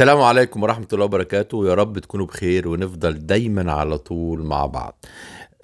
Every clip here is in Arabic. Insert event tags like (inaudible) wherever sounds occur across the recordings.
السلام عليكم ورحمة الله وبركاته يا رب تكونوا بخير ونفضل دايما على طول مع بعض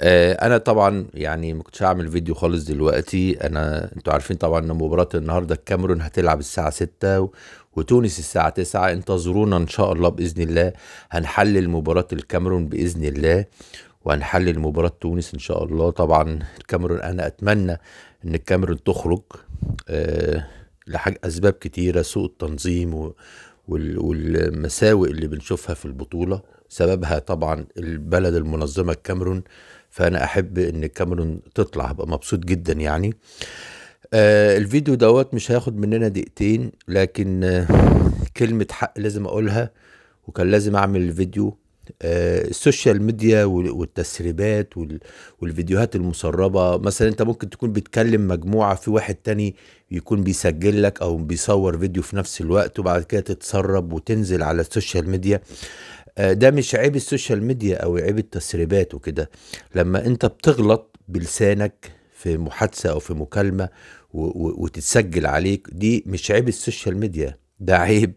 آه، انا طبعا يعني ما كنتش هعمل فيديو خالص دلوقتي انا انتوا عارفين طبعا ان مباراه النهارده الكاميرون هتلعب الساعه 6 و... وتونس الساعه 9 انتظرونا ان شاء الله باذن الله هنحلل مباراه الكاميرون باذن الله وهنحلل مباراه تونس ان شاء الله طبعا الكاميرون انا اتمنى ان الكاميرون تخرج أه لحاجة أسباب كتيرة سوء التنظيم و... والمساوئ اللي بنشوفها في البطوله سببها طبعا البلد المنظمه الكاميرون فانا احب ان الكاميرون تطلع هبقى مبسوط جدا يعني آه الفيديو دوت مش هياخد مننا دقيقتين لكن آه كلمه حق لازم اقولها وكان لازم اعمل الفيديو السوشيال آه، ميديا والتسريبات والفيديوهات المسربة مثلا انت ممكن تكون بتكلم مجموعة في واحد تاني يكون بيسجل لك او بيصور فيديو في نفس الوقت وبعد كده تتسرب وتنزل على السوشيال آه، ميديا ده مش عيب السوشيال ميديا او عيب التسريبات وكده لما انت بتغلط بلسانك في محادثة او في مكالمة وتتسجل عليك دي مش عيب السوشيال ميديا ده عيب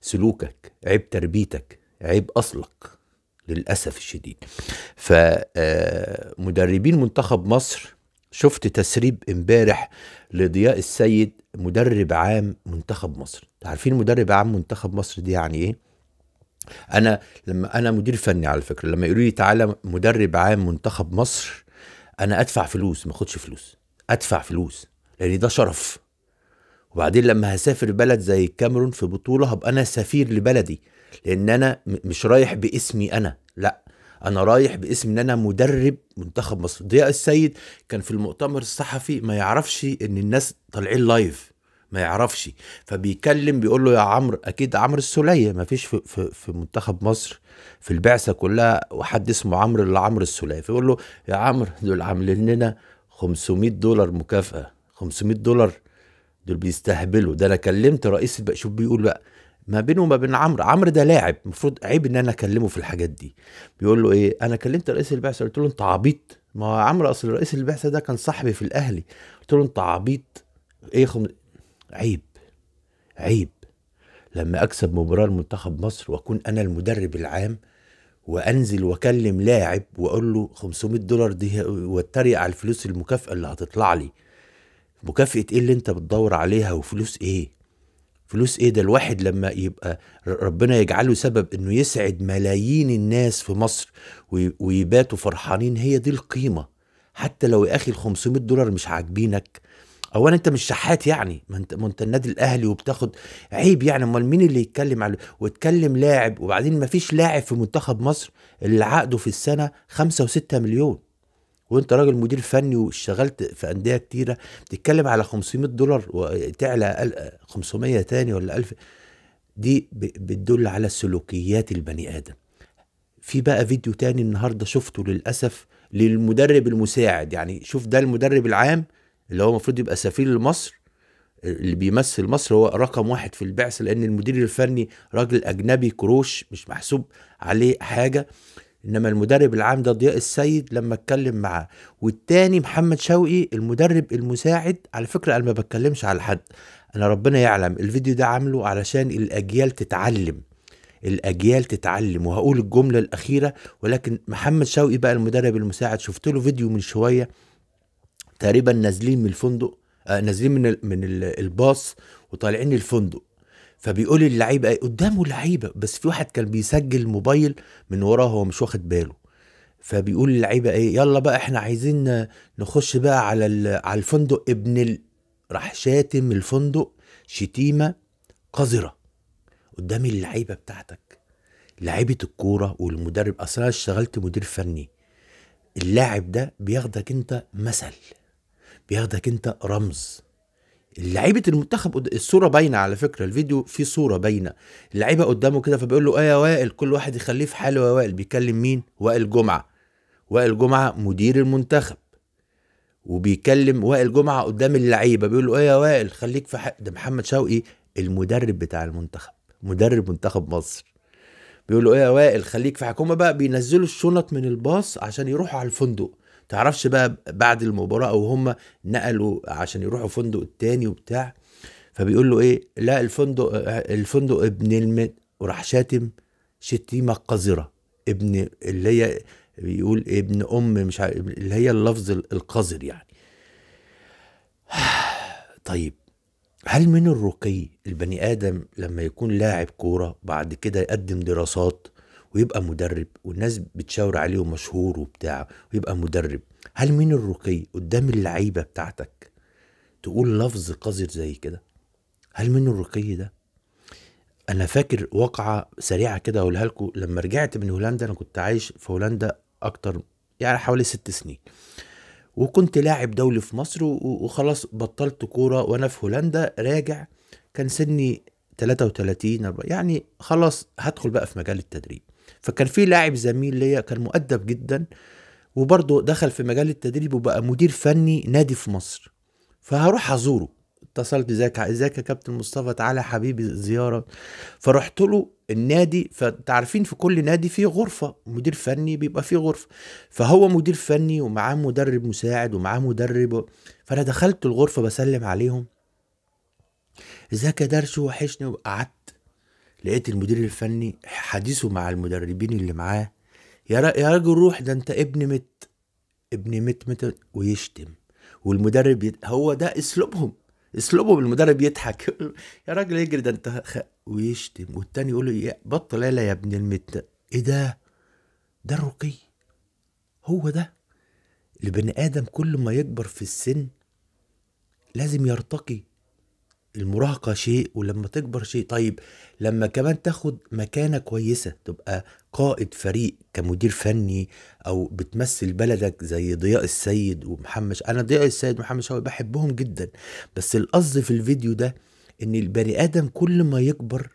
سلوكك عيب تربيتك عيب اصلك للأسف الشديد فمدربين آه، منتخب مصر شفت تسريب امبارح لضياء السيد مدرب عام منتخب مصر عارفين مدرب عام منتخب مصر دي يعني ايه انا لما انا مدير فني على فكره لما يقولوا لي تعالى مدرب عام منتخب مصر انا ادفع فلوس ما اخدش فلوس ادفع فلوس لان ده شرف وبعدين لما هسافر بلد زي الكاميرون في بطوله هبقى انا سفير لبلدي لان انا مش رايح باسمي انا لا انا رايح باسم ان انا مدرب منتخب مصر ضياء السيد كان في المؤتمر الصحفي ما يعرفش ان الناس طالعين لايف ما يعرفش فبيكلم بيقول له يا عمرو اكيد عمرو السوليه ما فيش في, في, في منتخب مصر في البعثه كلها وحد اسمه عمرو الا عمرو السوليه فيقول له يا عمرو دول عاملين لنا 500 دولار مكافاه 500 دولار دول بيستهبلوا ده انا كلمت رئيس شوف بيقول بقى ما بينه وما بين عمرو عمرو ده لاعب المفروض عيب ان انا اكلمه في الحاجات دي بيقول له ايه انا كلمت رئيس البعثه قلت له انت عبيط ما هو عمرو اصل رئيس البعثه ده كان صاحبي في الاهلي قلت له انت عبيط ايه خم... عيب عيب لما اكسب مباراه لمنتخب مصر واكون انا المدرب العام وانزل واكلم لاعب واقول له 500 دولار دي واتريق على الفلوس المكافاه اللي هتطلع لي مكافاه ايه اللي انت بتدور عليها وفلوس ايه فلوس ايه ده الواحد لما يبقى ربنا يجعله سبب انه يسعد ملايين الناس في مصر ويباتوا فرحانين هي دي القيمه حتى لو يا اخي ال 500 دولار مش عاجبينك اولا انت مش شحات يعني ما انت ما انت النادي الاهلي وبتاخد عيب يعني امال مين اللي يتكلم على وتكلم لاعب وبعدين ما فيش لاعب في منتخب مصر اللي عقده في السنه 5 و6 مليون وانت راجل مدير فني واشتغلت في انديه كتيره بتتكلم على 500 دولار وتعلى 500 تاني ولا 1000 دي بتدل على سلوكيات البني ادم في بقى فيديو تاني النهارده شفته للاسف للمدرب المساعد يعني شوف ده المدرب العام اللي هو المفروض يبقى سفير لمصر اللي بيمثل مصر هو رقم واحد في البعثه لان المدير الفني راجل اجنبي كروش مش محسوب عليه حاجه انما المدرب العام ده ضياء السيد لما اتكلم معاه والتاني محمد شوقي المدرب المساعد على فكره انا ما بتكلمش على حد انا ربنا يعلم الفيديو ده عامله علشان الاجيال تتعلم الاجيال تتعلم وهقول الجمله الاخيره ولكن محمد شوقي بقى المدرب المساعد شفت له فيديو من شويه تقريبا نازلين من الفندق آه نازلين من الـ من الباص وطالعين الفندق فبيقول اللعيبه إيه، قدامه لعيبه بس في واحد كان بيسجل موبايل من وراه هو مش واخد باله فبيقول اللعيبه ايه يلا بقى احنا عايزين نخش بقى على على الفندق ابن ال... راح شاتم الفندق شتيمه قذره قدام اللعيبه بتاعتك لعيبه الكوره والمدرب اصل انا اشتغلت مدير فني اللاعب ده بياخدك انت مثل بياخدك انت رمز لعيبه المنتخب الصوره باينه على فكره الفيديو فيه صوره باينه اللعيبه قدامه كده فبيقول له ايه يا وائل كل واحد يخليه في حاله يا وائل بيكلم مين وائل جمعه وائل جمعه مدير المنتخب وبيكلم وائل جمعه قدام اللعيبه بيقول له ايه يا وائل خليك في حق ده محمد شوقي المدرب بتاع المنتخب مدرب منتخب مصر بيقول له ايه يا وائل خليك في حكومه بقى بينزلوا الشنط من الباص عشان يروحوا على الفندق تعرفش بقى بعد المباراه او هم نقلوا عشان يروحوا فندق التاني وبتاع فبيقول له ايه لا الفندق الفندق ابن المد وراح شاتم شتيمه قذره ابن اللي هي بيقول ابن ام مش عارف اللي هي اللفظ القذر يعني (sighs) طيب هل من الرقي البني ادم لما يكون لاعب كوره بعد كده يقدم دراسات ويبقى مدرب والناس بتشاور عليه ومشهور وبتاع ويبقى مدرب هل من الرقي قدام اللعيبه بتاعتك تقول لفظ قذر زي كده هل من الرقي ده انا فاكر واقعه سريعه كده اقولها لكم لما رجعت من هولندا انا كنت عايش في هولندا اكتر يعني حوالي ست سنين وكنت لاعب دولي في مصر وخلاص بطلت كوره وانا في هولندا راجع كان سني 33 يعني خلاص هدخل بقى في مجال التدريب فكان في لاعب زميل ليا كان مؤدب جدا وبرضه دخل في مجال التدريب وبقى مدير فني نادي في مصر فهروح ازوره اتصلت ازيك ازيك يا كابتن مصطفى تعالى حبيبي زياره فرحت له النادي فتعرفين في كل نادي فيه غرفه مدير فني بيبقى فيه غرفه فهو مدير فني ومعاه مدرب مساعد ومعاه مدرب فانا دخلت الغرفه بسلم عليهم ازيك يا درش وحشني وقعدت لقيت المدير الفني حديثه مع المدربين اللي معاه يا يا راجل روح ده انت ابن مت ابن مت مت ويشتم والمدرب يت... هو ده اسلوبهم اسلوبهم المدرب يضحك (laughs) يا راجل اجري ده انت خ... ويشتم والتاني يقول له بطل يالا يا ابن المت ايه ده ده الرقي هو ده البني ادم كل ما يكبر في السن لازم يرتقي المراهقة شيء ولما تكبر شيء طيب لما كمان تاخد مكانة كويسة تبقى قائد فريق كمدير فني او بتمثل بلدك زي ضياء السيد ومحمد انا ضياء السيد ومحمد شوقي بحبهم جدا بس القصد في الفيديو ده ان البني ادم كل ما يكبر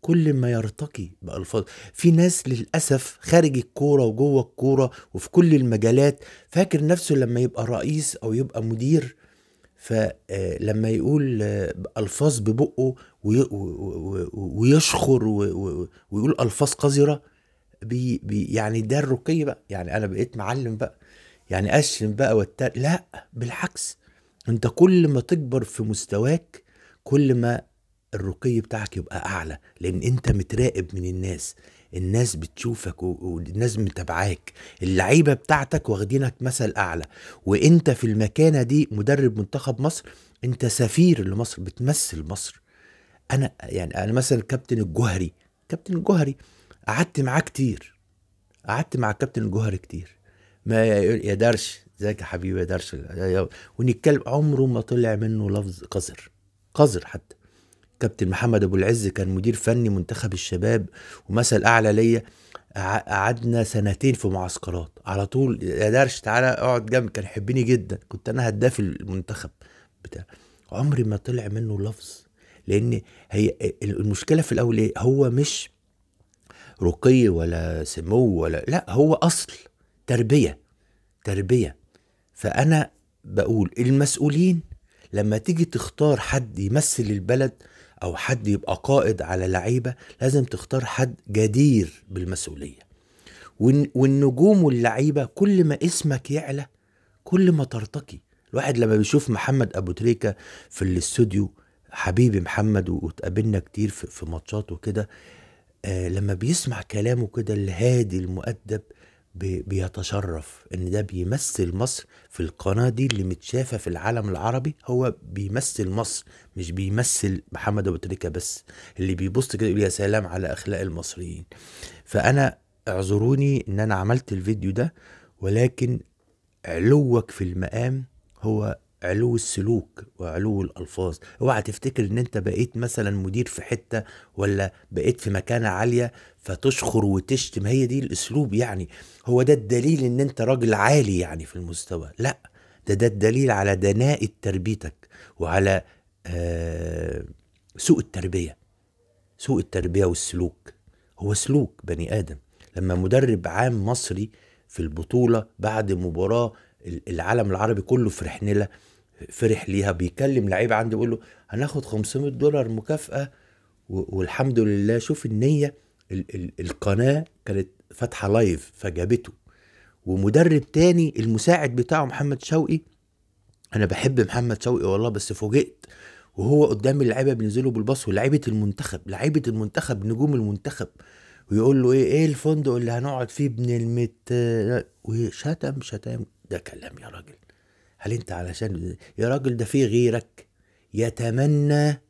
كل ما يرتقي بألفاظ في ناس للأسف خارج الكورة وجوه الكورة وفي كل المجالات فاكر نفسه لما يبقى رئيس أو يبقى مدير فلما يقول الفاظ ببقه ويشخر ويقول الفاظ قذره بي بي يعني ده الرقي بقى يعني انا بقيت معلم بقى يعني اشم بقى والتر لا بالعكس انت كل ما تكبر في مستواك كل ما الرقي بتاعك يبقى اعلى لان انت متراقب من الناس الناس بتشوفك والناس متابعاك اللعيبه بتاعتك واخدينك مثل اعلى وانت في المكانه دي مدرب منتخب مصر انت سفير لمصر بتمثل مصر انا يعني انا مثلا كابتن الجوهري كابتن الجوهري قعدت معاه كتير قعدت مع كابتن الجوهري كتير ما يا درش ازيك يا حبيبي يا درش ونتكلم عمره ما طلع منه لفظ قذر قذر حتى كابتن محمد ابو العز كان مدير فني منتخب الشباب ومثل اعلى ليا قعدنا سنتين في معسكرات على طول يا درش تعالى اقعد جنبي كان يحبني جدا كنت انا هداف المنتخب بتاع عمري ما طلع منه لفظ لان هي المشكله في الاول ايه هو مش رقي ولا سمو ولا لا هو اصل تربيه تربيه فانا بقول المسؤولين لما تيجي تختار حد يمثل البلد او حد يبقى قائد على لعيبه لازم تختار حد جدير بالمسؤوليه والنجوم واللعيبه كل ما اسمك يعلى كل ما ترتقي الواحد لما بيشوف محمد ابو تريكه في الاستوديو حبيبي محمد واتقابلنا كتير في ماتشات وكده آه، لما بيسمع كلامه كده الهادي المؤدب بيتشرف ان ده بيمثل مصر في القناه دي اللي متشافه في العالم العربي هو بيمثل مصر مش بيمثل محمد ابو تريكه بس اللي بيبص كده يقول يا سلام على اخلاق المصريين فانا اعذروني ان انا عملت الفيديو ده ولكن علوك في المقام هو علو السلوك وعلو الالفاظ اوعى تفتكر ان انت بقيت مثلا مدير في حته ولا بقيت في مكانه عاليه فتشخر وتشتم هي دي الاسلوب يعني هو ده الدليل ان انت راجل عالي يعني في المستوى لا ده ده الدليل على دناءة تربيتك وعلى آه سوء التربيه سوء التربيه والسلوك هو سلوك بني ادم لما مدرب عام مصري في البطوله بعد مباراه العالم العربي كله في له فرح ليها بيكلم لعيب عندي بيقول له هناخد 500 دولار مكافاه والحمد لله شوف النيه ال ال القناه كانت فاتحه لايف فجابته ومدرب تاني المساعد بتاعه محمد شوقي انا بحب محمد شوقي والله بس فوجئت وهو قدام اللعيبه بينزلوا بالباص ولاعيبه المنتخب لعيبه المنتخب نجوم المنتخب ويقول له ايه ايه الفندق اللي هنقعد فيه ابن المت وشتم شتام ده كلام يا راجل هل انت علشان يا راجل ده في غيرك يتمنى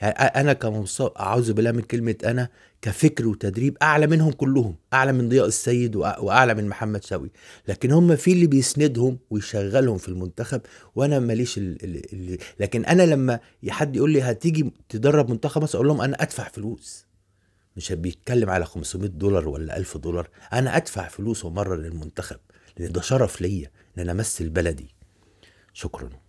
يعني انا كمصاب اعوذ بالله من كلمه انا كفكر وتدريب اعلى منهم كلهم اعلى من ضياء السيد واعلى من محمد شوقي لكن هم في اللي بيسندهم ويشغلهم في المنتخب وانا ماليش اللي لكن انا لما حد يقول لي هتيجي تدرب منتخب مصر اقول لهم انا ادفع فلوس مش بيتكلم على 500 دولار ولا 1000 دولار انا ادفع فلوس ومره للمنتخب لان ده شرف ليا ان انا امثل بلدي شكرا